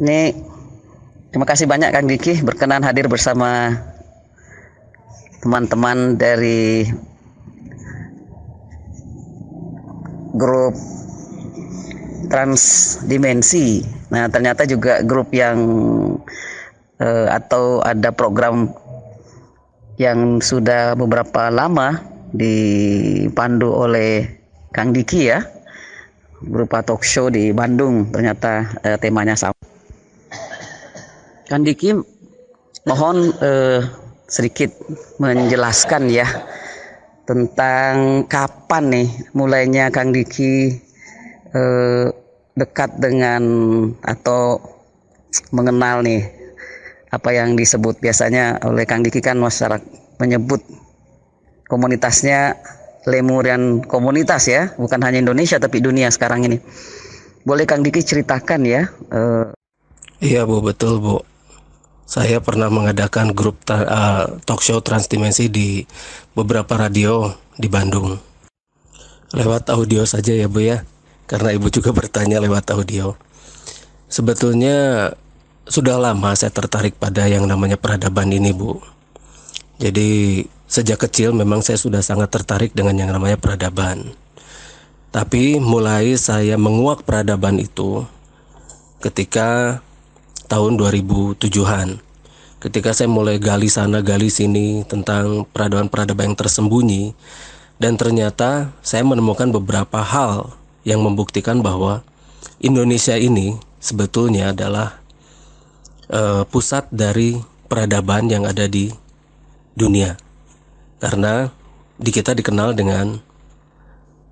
ini terima kasih banyak Kang Diki berkenan hadir bersama teman-teman dari grup Transdimensi. Nah, ternyata juga grup yang eh, atau ada program yang sudah beberapa lama dipandu oleh Kang Diki ya berupa talk show di Bandung ternyata eh, temanya sama Kang Diki mohon eh, sedikit menjelaskan ya tentang kapan nih mulainya Kang Diki eh, dekat dengan atau mengenal nih apa yang disebut biasanya oleh Kang Diki kan masyarakat menyebut komunitasnya Lemurian komunitas ya bukan hanya Indonesia tapi dunia sekarang ini boleh Kang Diki ceritakan ya eh, Iya Bu betul Bu saya pernah mengadakan grup uh, talk show Transdimensi di beberapa radio di Bandung. Lewat audio saja ya Bu ya, karena Ibu juga bertanya lewat audio. Sebetulnya sudah lama saya tertarik pada yang namanya peradaban ini Bu. Jadi sejak kecil memang saya sudah sangat tertarik dengan yang namanya peradaban. Tapi mulai saya menguak peradaban itu ketika tahun 2007-an. Ketika saya mulai gali sana gali sini tentang peradaban-peradaban yang tersembunyi dan ternyata saya menemukan beberapa hal yang membuktikan bahwa Indonesia ini sebetulnya adalah uh, pusat dari peradaban yang ada di dunia. Karena di kita dikenal dengan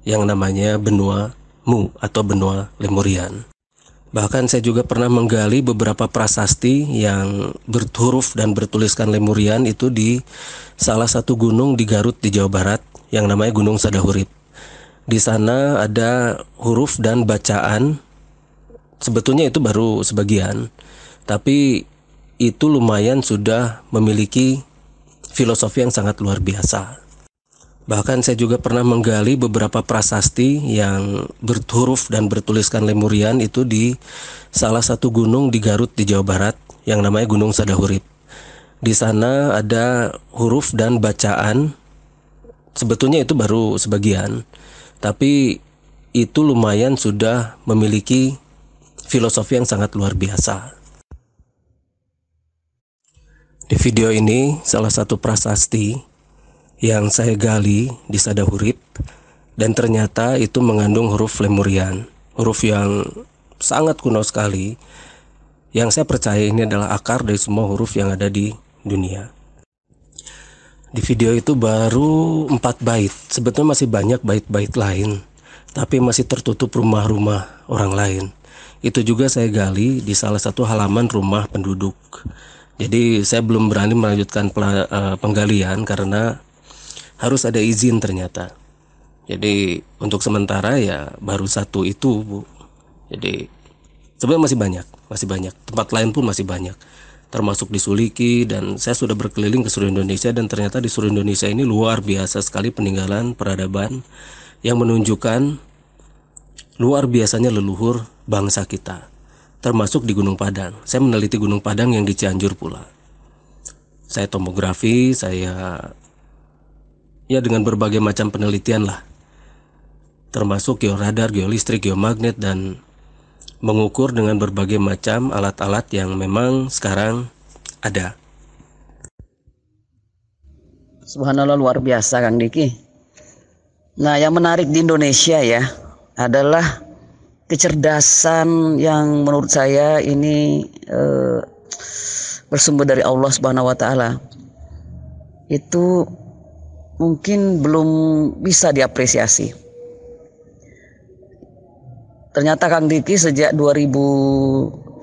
yang namanya benua Mu atau benua Lemurian. Bahkan saya juga pernah menggali beberapa prasasti yang berturuf dan bertuliskan Lemurian itu di salah satu gunung di Garut di Jawa Barat yang namanya Gunung Sadahurip. Di sana ada huruf dan bacaan. Sebetulnya itu baru sebagian, tapi itu lumayan sudah memiliki filosofi yang sangat luar biasa. Bahkan saya juga pernah menggali beberapa prasasti yang berhuruf dan bertuliskan Lemurian itu di salah satu gunung di Garut di Jawa Barat yang namanya Gunung Sadahurip. Di sana ada huruf dan bacaan. Sebetulnya itu baru sebagian, tapi itu lumayan sudah memiliki filosofi yang sangat luar biasa. Di video ini salah satu prasasti yang saya gali di Sada Sadahurit dan ternyata itu mengandung huruf Lemurian, huruf yang sangat kuno sekali yang saya percaya ini adalah akar dari semua huruf yang ada di dunia. Di video itu baru 4 bait, sebetulnya masih banyak bait-bait lain, tapi masih tertutup rumah-rumah orang lain. Itu juga saya gali di salah satu halaman rumah penduduk. Jadi saya belum berani melanjutkan eh, penggalian karena harus ada izin ternyata. Jadi untuk sementara ya baru satu itu bu. Jadi sebenarnya masih banyak, masih banyak. Tempat lain pun masih banyak. Termasuk di Suliki dan saya sudah berkeliling ke seluruh Indonesia dan ternyata di seluruh Indonesia ini luar biasa sekali peninggalan peradaban yang menunjukkan luar biasanya leluhur bangsa kita. Termasuk di Gunung Padang. Saya meneliti Gunung Padang yang di Cianjur pula. Saya tomografi, saya Ya dengan berbagai macam penelitian lah. Termasuk georadar, geolistrik, geomagnet dan mengukur dengan berbagai macam alat-alat yang memang sekarang ada. Subhanallah luar biasa Kang Diki. Nah yang menarik di Indonesia ya adalah kecerdasan yang menurut saya ini e, bersumber dari Allah Subhanahu Wa Taala. Itu mungkin belum bisa diapresiasi. Ternyata Kang Diki sejak 2007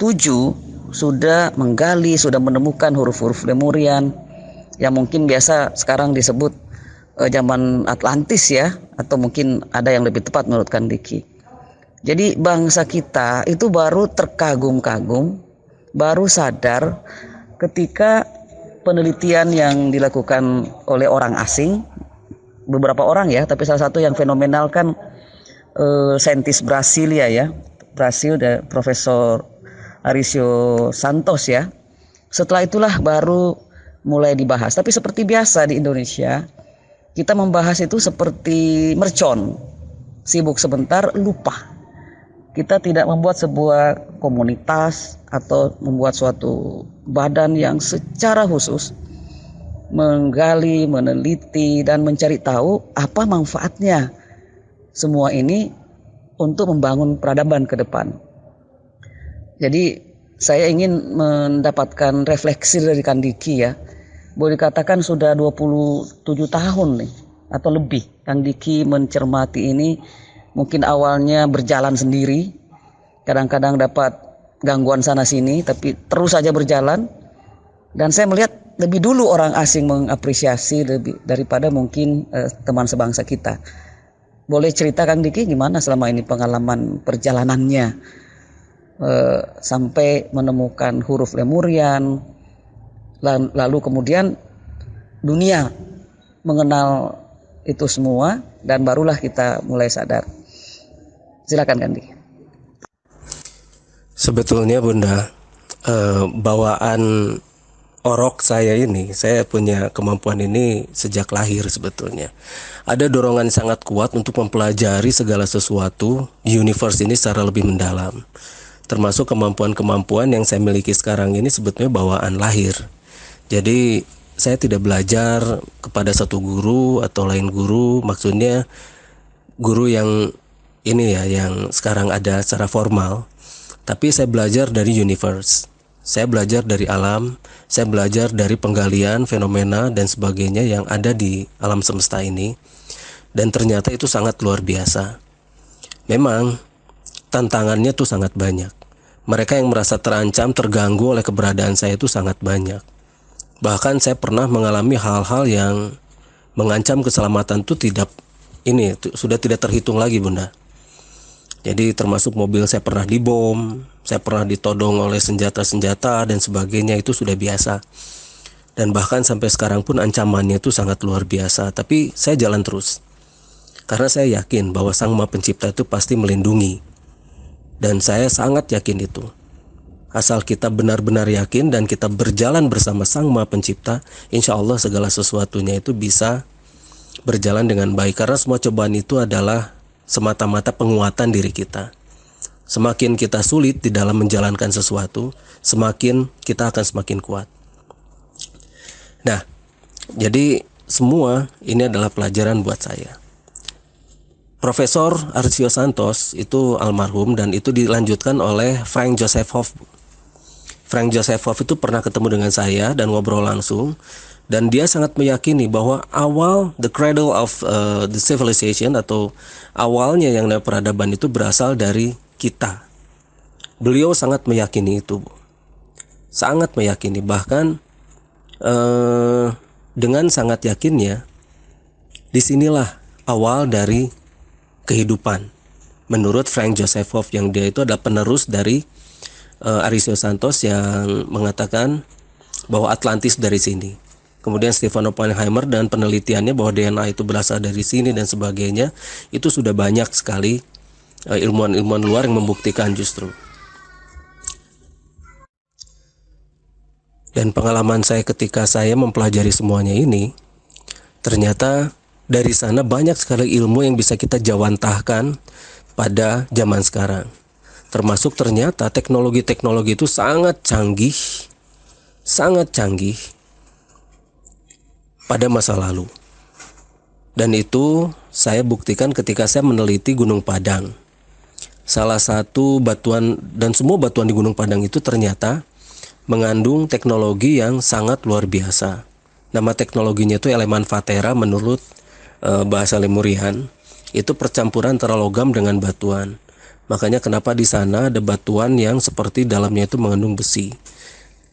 sudah menggali, sudah menemukan huruf-huruf Lemurian yang mungkin biasa sekarang disebut eh, zaman Atlantis ya atau mungkin ada yang lebih tepat menurut Kang Diki. Jadi bangsa kita itu baru terkagum-kagum, baru sadar ketika penelitian yang dilakukan oleh orang asing beberapa orang ya tapi salah satu yang fenomenal kan uh, saintis Brasilia ya Brasil dan Profesor Arisio Santos ya setelah itulah baru mulai dibahas tapi seperti biasa di Indonesia kita membahas itu seperti mercon sibuk sebentar lupa kita tidak membuat sebuah komunitas atau membuat suatu badan yang secara khusus menggali, meneliti dan mencari tahu apa manfaatnya semua ini untuk membangun peradaban ke depan. Jadi saya ingin mendapatkan refleksi dari Kandiki ya. Boleh dikatakan sudah 27 tahun nih atau lebih Kandiki mencermati ini mungkin awalnya berjalan sendiri, kadang-kadang dapat gangguan sana sini tapi terus saja berjalan dan saya melihat lebih dulu orang asing mengapresiasi lebih daripada mungkin eh, teman sebangsa kita. Boleh cerita Kang Diki gimana selama ini pengalaman perjalanannya eh, sampai menemukan huruf Lemurian lalu kemudian dunia mengenal itu semua dan barulah kita mulai sadar. Silakan Kang Diki. Sebetulnya Bunda, eh, bawaan orok saya ini, saya punya kemampuan ini sejak lahir sebetulnya. Ada dorongan sangat kuat untuk mempelajari segala sesuatu di universe ini secara lebih mendalam. Termasuk kemampuan-kemampuan yang saya miliki sekarang ini sebetulnya bawaan lahir. Jadi saya tidak belajar kepada satu guru atau lain guru, maksudnya guru yang ini ya yang sekarang ada secara formal tapi saya belajar dari universe. Saya belajar dari alam, saya belajar dari penggalian fenomena dan sebagainya yang ada di alam semesta ini. Dan ternyata itu sangat luar biasa. Memang tantangannya tuh sangat banyak. Mereka yang merasa terancam, terganggu oleh keberadaan saya itu sangat banyak. Bahkan saya pernah mengalami hal-hal yang mengancam keselamatan itu tidak ini sudah tidak terhitung lagi, Bunda. Jadi termasuk mobil saya pernah dibom, saya pernah ditodong oleh senjata-senjata dan sebagainya itu sudah biasa. Dan bahkan sampai sekarang pun ancamannya itu sangat luar biasa, tapi saya jalan terus. Karena saya yakin bahwa Sang Maha Pencipta itu pasti melindungi. Dan saya sangat yakin itu. Asal kita benar-benar yakin dan kita berjalan bersama Sang Maha Pencipta, insya Allah segala sesuatunya itu bisa berjalan dengan baik. Karena semua cobaan itu adalah semata-mata penguatan diri kita. Semakin kita sulit di dalam menjalankan sesuatu, semakin kita akan semakin kuat. Nah, jadi semua ini adalah pelajaran buat saya. Profesor Arsio Santos itu almarhum dan itu dilanjutkan oleh Frank Joseph Hoff. Frank Joseph Hoff itu pernah ketemu dengan saya dan ngobrol langsung dan dia sangat meyakini bahwa awal the cradle of uh, the civilization atau awalnya yang namanya peradaban itu berasal dari kita. Beliau sangat meyakini itu, sangat meyakini bahkan uh, dengan sangat yakinnya disinilah awal dari kehidupan. Menurut Frank Josephov yang dia itu adalah penerus dari uh, Arisio Santos yang mengatakan bahwa Atlantis dari sini kemudian Stefano Oppenheimer dan penelitiannya bahwa DNA itu berasal dari sini dan sebagainya itu sudah banyak sekali eh, ilmuwan-ilmuwan luar yang membuktikan justru dan pengalaman saya ketika saya mempelajari semuanya ini ternyata dari sana banyak sekali ilmu yang bisa kita jawantahkan pada zaman sekarang termasuk ternyata teknologi-teknologi itu sangat canggih sangat canggih pada masa lalu. Dan itu saya buktikan ketika saya meneliti Gunung Padang. Salah satu batuan dan semua batuan di Gunung Padang itu ternyata mengandung teknologi yang sangat luar biasa. Nama teknologinya itu elemen Fatera menurut e, bahasa Lemurian. Itu percampuran antara logam dengan batuan. Makanya kenapa di sana ada batuan yang seperti dalamnya itu mengandung besi.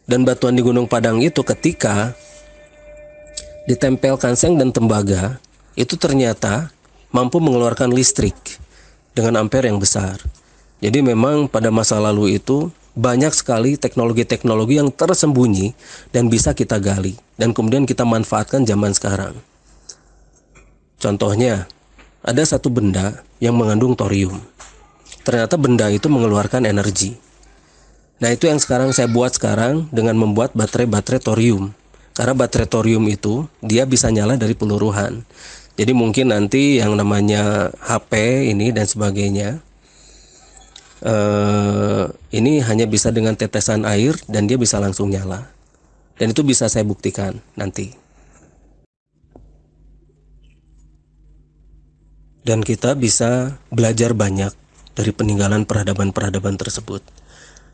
Dan batuan di Gunung Padang itu ketika ditempelkan seng dan tembaga itu ternyata mampu mengeluarkan listrik dengan ampere yang besar. Jadi memang pada masa lalu itu banyak sekali teknologi-teknologi yang tersembunyi dan bisa kita gali dan kemudian kita manfaatkan zaman sekarang. Contohnya, ada satu benda yang mengandung thorium. Ternyata benda itu mengeluarkan energi. Nah, itu yang sekarang saya buat sekarang dengan membuat baterai-baterai thorium karena baterai thorium itu dia bisa nyala dari peluruhan. Jadi mungkin nanti yang namanya HP ini dan sebagainya eh, ini hanya bisa dengan tetesan air dan dia bisa langsung nyala. Dan itu bisa saya buktikan nanti. Dan kita bisa belajar banyak dari peninggalan peradaban-peradaban tersebut,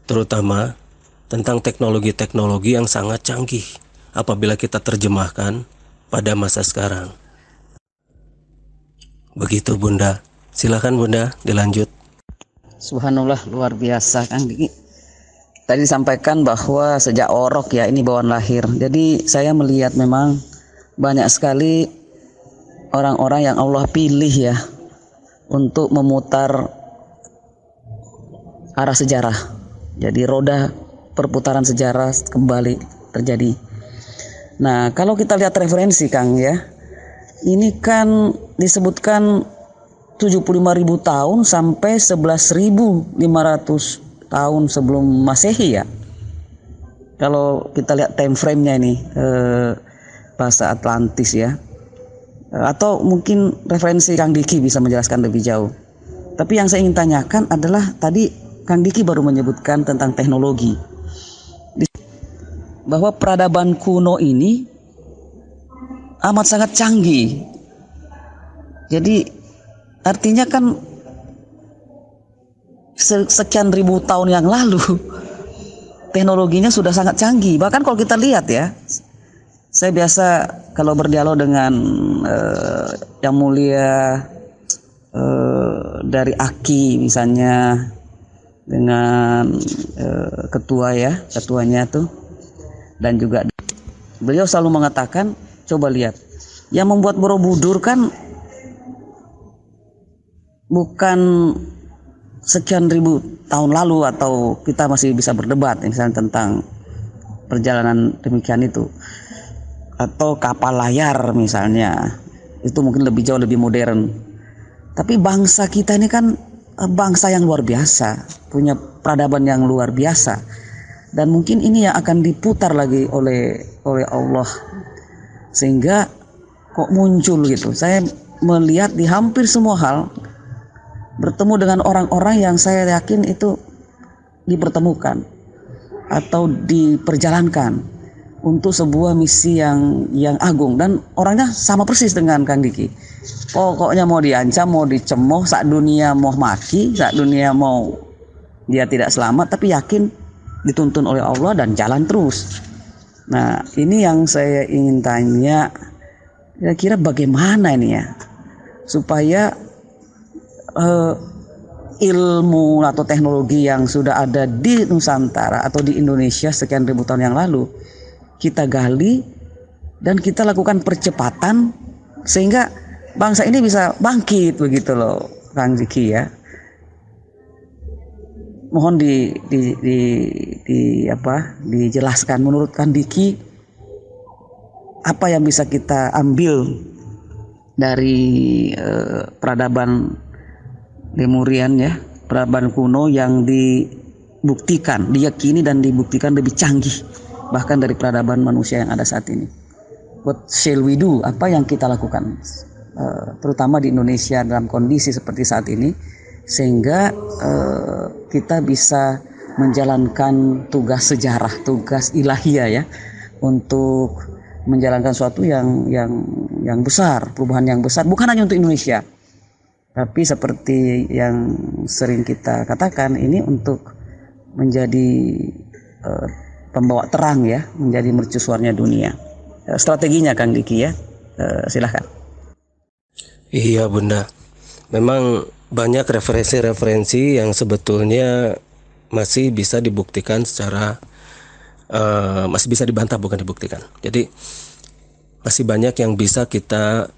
terutama tentang teknologi-teknologi yang sangat canggih apabila kita terjemahkan pada masa sekarang. Begitu Bunda. Silakan Bunda dilanjut. Subhanallah luar biasa kan? Tadi disampaikan bahwa sejak orok ya ini bawaan lahir. Jadi saya melihat memang banyak sekali orang-orang yang Allah pilih ya untuk memutar arah sejarah. Jadi roda perputaran sejarah kembali terjadi. Nah, kalau kita lihat referensi Kang ya, ini kan disebutkan 75.000 tahun sampai 11.500 tahun sebelum Masehi ya. Kalau kita lihat time frame-nya ini eh, bahasa Atlantis ya. Atau mungkin referensi Kang Diki bisa menjelaskan lebih jauh. Tapi yang saya ingin tanyakan adalah tadi Kang Diki baru menyebutkan tentang teknologi bahwa peradaban kuno ini amat sangat canggih. Jadi artinya kan sekian ribu tahun yang lalu teknologinya sudah sangat canggih. Bahkan kalau kita lihat ya, saya biasa kalau berdialog dengan eh, yang mulia eh, dari Aki misalnya dengan eh, ketua ya, ketuanya tuh dan juga beliau selalu mengatakan coba lihat yang membuat Borobudur kan bukan sekian ribu tahun lalu atau kita masih bisa berdebat misalnya tentang perjalanan demikian itu atau kapal layar misalnya itu mungkin lebih jauh lebih modern tapi bangsa kita ini kan eh, bangsa yang luar biasa punya peradaban yang luar biasa dan mungkin ini yang akan diputar lagi oleh oleh Allah sehingga kok muncul gitu saya melihat di hampir semua hal bertemu dengan orang-orang yang saya yakin itu dipertemukan atau diperjalankan untuk sebuah misi yang yang agung dan orangnya sama persis dengan Kang Diki. Pokoknya mau diancam, mau dicemoh, saat dunia mau maki, saat dunia mau dia tidak selamat tapi yakin dituntun oleh Allah dan jalan terus. Nah, ini yang saya ingin tanya kira-kira bagaimana ini ya supaya eh, ilmu atau teknologi yang sudah ada di Nusantara atau di Indonesia sekian ribu tahun yang lalu kita gali dan kita lakukan percepatan sehingga bangsa ini bisa bangkit begitu loh Kang Ziki ya mohon di, di, di, di apa dijelaskan menurut Kang Diki apa yang bisa kita ambil dari eh, peradaban Lemurian ya peradaban kuno yang dibuktikan diyakini dan dibuktikan lebih canggih bahkan dari peradaban manusia yang ada saat ini what shall we do apa yang kita lakukan eh, terutama di Indonesia dalam kondisi seperti saat ini sehingga eh, kita bisa menjalankan tugas sejarah, tugas ilahiyah ya untuk menjalankan suatu yang yang yang besar, perubahan yang besar bukan hanya untuk Indonesia. Tapi seperti yang sering kita katakan ini untuk menjadi eh, pembawa terang ya, menjadi mercusuarnya dunia. Eh, strateginya Kang Diki ya. Eh, silahkan. Iya, Bunda. Memang banyak referensi-referensi yang sebetulnya masih bisa dibuktikan secara uh, masih bisa dibantah bukan dibuktikan. Jadi masih banyak yang bisa kita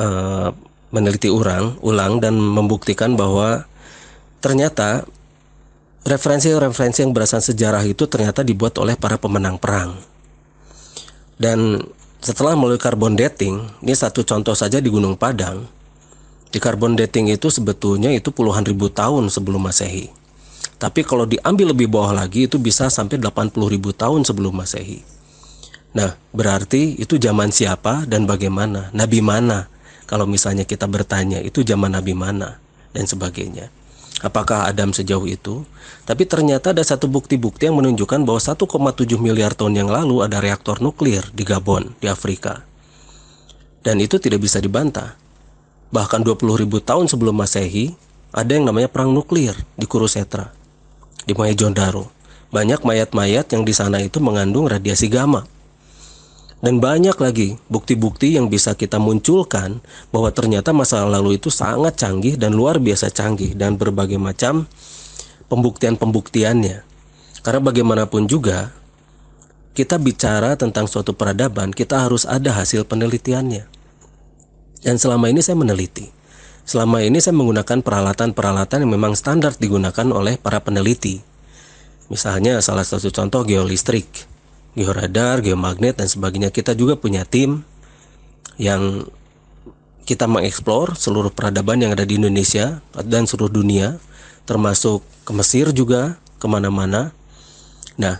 uh, meneliti ulang, ulang dan membuktikan bahwa ternyata referensi-referensi yang berasal sejarah itu ternyata dibuat oleh para pemenang perang. Dan setelah melalui carbon dating, ini satu contoh saja di Gunung Padang di carbon dating itu sebetulnya itu puluhan ribu tahun sebelum Masehi. Tapi kalau diambil lebih bawah lagi itu bisa sampai 80 ribu tahun sebelum Masehi. Nah, berarti itu zaman siapa dan bagaimana? Nabi mana? Kalau misalnya kita bertanya, itu zaman Nabi mana? Dan sebagainya. Apakah Adam sejauh itu? Tapi ternyata ada satu bukti-bukti yang menunjukkan bahwa 1,7 miliar tahun yang lalu ada reaktor nuklir di Gabon, di Afrika. Dan itu tidak bisa dibantah bahkan ribu tahun sebelum Masehi, ada yang namanya perang nuklir di Kurusetra, di Maya Jondaro. Banyak mayat-mayat yang di sana itu mengandung radiasi gamma. Dan banyak lagi bukti-bukti yang bisa kita munculkan bahwa ternyata masa lalu itu sangat canggih dan luar biasa canggih dan berbagai macam pembuktian-pembuktiannya. Karena bagaimanapun juga kita bicara tentang suatu peradaban, kita harus ada hasil penelitiannya. Dan selama ini saya meneliti. Selama ini saya menggunakan peralatan-peralatan yang memang standar digunakan oleh para peneliti. Misalnya salah satu contoh geolistrik, georadar, geomagnet dan sebagainya. Kita juga punya tim yang kita mengeksplor seluruh peradaban yang ada di Indonesia dan seluruh dunia, termasuk ke Mesir juga kemana-mana. Nah,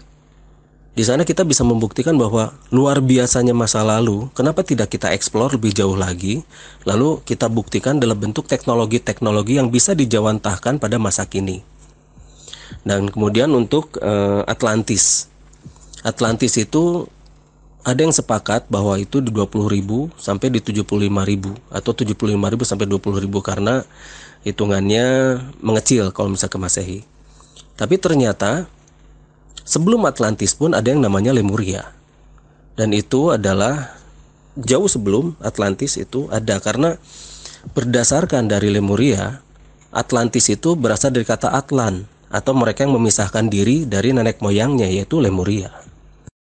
di sana kita bisa membuktikan bahwa luar biasanya masa lalu, kenapa tidak kita eksplor lebih jauh lagi, lalu kita buktikan dalam bentuk teknologi-teknologi yang bisa dijawantahkan pada masa kini. Dan kemudian untuk uh, Atlantis. Atlantis itu ada yang sepakat bahwa itu di 20.000 sampai di 75.000 atau 75.000 sampai 20.000 karena hitungannya mengecil kalau misalnya ke Masehi. Tapi ternyata Sebelum Atlantis pun ada yang namanya Lemuria. Dan itu adalah jauh sebelum Atlantis itu ada karena berdasarkan dari Lemuria, Atlantis itu berasal dari kata Atlan atau mereka yang memisahkan diri dari nenek moyangnya yaitu Lemuria.